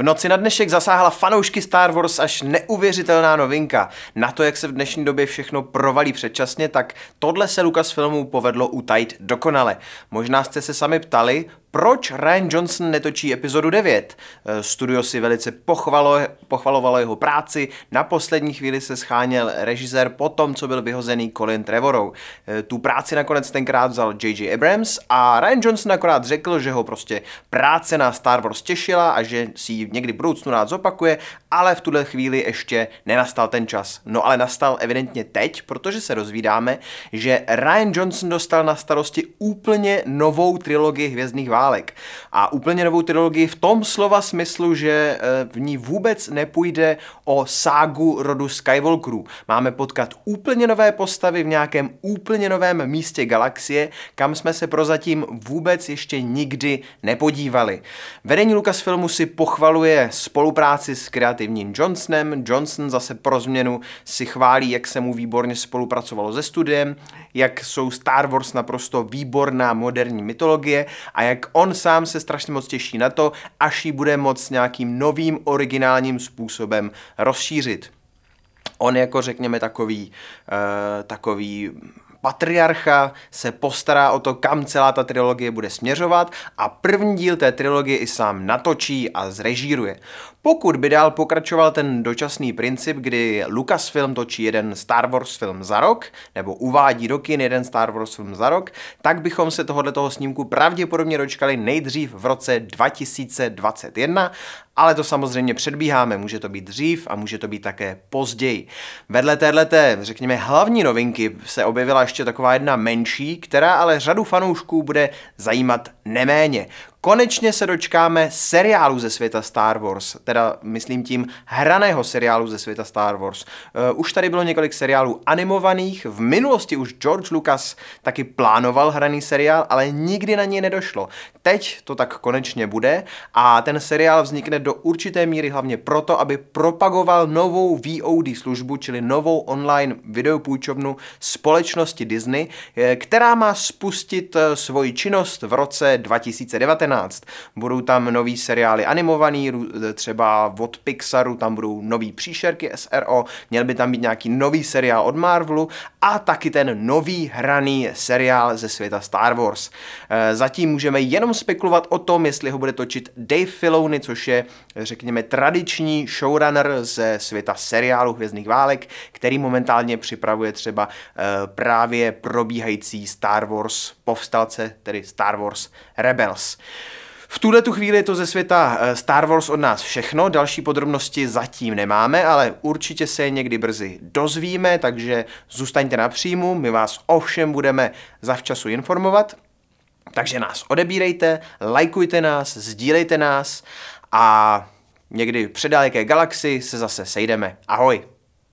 V noci na dnešek zasáhla fanoušky Star Wars až neuvěřitelná novinka. Na to, jak se v dnešní době všechno provalí předčasně, tak tohle se Lukas filmů povedlo utajit dokonale. Možná jste se sami ptali, proč Ryan Johnson netočí epizodu 9? Eh, studio si velice pochvalo, pochvalovalo jeho práci, na poslední chvíli se scháněl režisér po tom, co byl vyhozený Colin Trevorou. Eh, tu práci nakonec tenkrát vzal J.J. Abrams a Ryan Johnson akorát řekl, že ho prostě práce na Star Wars těšila a že si ji někdy budoucnu rád zopakuje, ale v tuhle chvíli ještě nenastal ten čas. No ale nastal evidentně teď, protože se rozvídáme, že Ryan Johnson dostal na starosti úplně novou trilogii Hvězdných válek válek. A úplně novou trilogii v tom slova smyslu, že eh, v ní vůbec nepůjde o ságu rodu Skywalkerů. Máme potkat úplně nové postavy v nějakém úplně novém místě galaxie, kam jsme se prozatím vůbec ještě nikdy nepodívali. Vedení Lucasfilmu si pochvaluje spolupráci s kreativním Johnsonem, Johnson zase pro změnu si chválí, jak se mu výborně spolupracovalo ze studiem, jak jsou Star Wars naprosto výborná moderní mytologie a jak on sám se strašně moc těší na to, až ji bude moc nějakým novým originálním způsobem rozšířit. On jako řekněme takový, uh, takový patriarcha se postará o to, kam celá ta trilogie bude směřovat a první díl té trilogie i sám natočí a zrežíruje. Pokud by dál pokračoval ten dočasný princip, kdy Lucasfilm točí jeden Star Wars film za rok, nebo uvádí do kin jeden Star Wars film za rok, tak bychom se tohoto snímku pravděpodobně dočkali nejdřív v roce 2021 ale to samozřejmě předbíháme, může to být dřív a může to být také později. Vedle téhleté, řekněme, hlavní novinky se objevila ještě taková jedna menší, která ale řadu fanoušků bude zajímat neméně. Konečně se dočkáme seriálu ze světa Star Wars, teda myslím tím hraného seriálu ze světa Star Wars. Eh, už tady bylo několik seriálů animovaných, v minulosti už George Lucas taky plánoval hraný seriál, ale nikdy na něj nedošlo. Teď to tak konečně bude a ten seriál vznikne do určité míry hlavně proto, aby propagoval novou VOD službu, čili novou online videopůjčovnu společnosti Disney, eh, která má spustit eh, svoji činnost v roce 2019 2011. Budou tam nový seriály animovaný, e, třeba od Pixaru, tam budou nový příšerky SRO, měl by tam být nějaký nový seriál od Marvelu a taky ten nový hraný seriál ze světa Star Wars. E, zatím můžeme jenom spekulovat o tom, jestli ho bude točit Dave Filoni, což je, řekněme, tradiční showrunner ze světa seriálu Hvězdných válek, který momentálně připravuje třeba e, právě probíhající Star Wars povstalce, tedy Star Wars Rebels. V tuhle tu chvíli je to ze světa eh, Star Wars od nás všechno, další podrobnosti zatím nemáme, ale určitě se je někdy brzy dozvíme, takže zůstaňte na příjmu, my vás ovšem budeme zavčasu informovat. Takže nás odebírejte, lajkujte nás, sdílejte nás a někdy v předaleké galaxii se zase sejdeme. Ahoj!